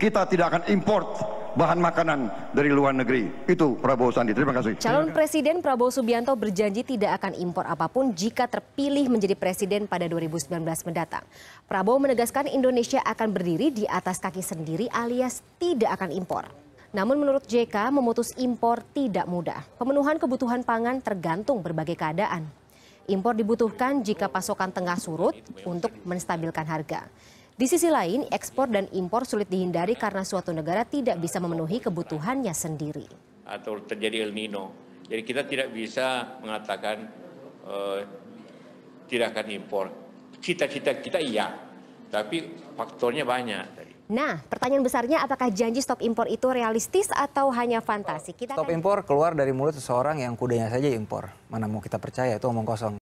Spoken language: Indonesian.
kita tidak akan import bahan makanan dari luar negeri. Itu Prabowo Sandi. Terima kasih. Calon Presiden Prabowo Subianto berjanji tidak akan impor apapun jika terpilih menjadi presiden pada 2019 mendatang. Prabowo menegaskan Indonesia akan berdiri di atas kaki sendiri alias tidak akan impor. Namun menurut JK, memutus impor tidak mudah. Pemenuhan kebutuhan pangan tergantung berbagai keadaan. Impor dibutuhkan jika pasokan tengah surut untuk menstabilkan harga. Di sisi lain, ekspor dan impor sulit dihindari karena suatu negara tidak bisa memenuhi kebutuhannya sendiri. Atau terjadi El Nino. Jadi kita tidak bisa mengatakan uh, eh, tidak akan impor. Cita-cita kita iya, tapi faktornya banyak tadi. Nah, pertanyaan besarnya apakah janji stop impor itu realistis atau hanya fantasi? Kita stop kan... impor keluar dari mulut seseorang yang kudanya saja impor. Mana mau kita percaya itu omong kosong.